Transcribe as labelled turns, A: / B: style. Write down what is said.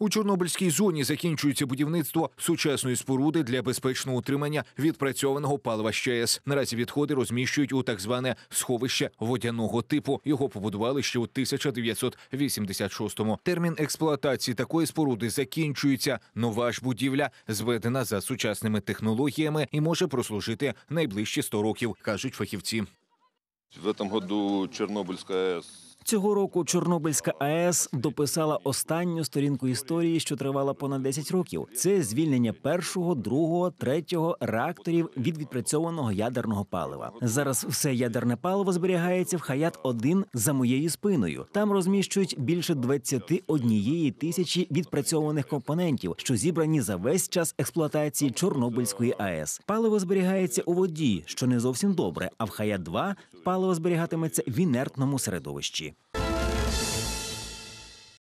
A: У Чорнобильській зоні закінчується будівництво сучасної споруди для безпечного утримання відпрацьованого палива ЩАЕС. Наразі відходи розміщують у так зване сховище водяного типу. Його побудували ще у 1986-му. Термін експлуатації такої споруди закінчується. Нова ж будівля зведена за сучасними технологіями і може прослужити найближчі 100 років, кажуть фахівці. В этом году Чорнобильська АЭС
B: Цього року Чорнобильська АЕС
C: дописала останню сторінку історії, що тривала понад 10 років. Це звільнення першого, другого, третього реакторів від відпрацьованого ядерного палива. Зараз все ядерне паливо зберігається в хаят 1 за моєю спиною. Там розміщують більше 21 тисячі відпрацьованих компонентів, що зібрані за весь час експлуатації Чорнобильської АЕС. Паливо зберігається у воді, що не зовсім добре. А в хаят 2 паливо зберігатиметься в інертному середовищі.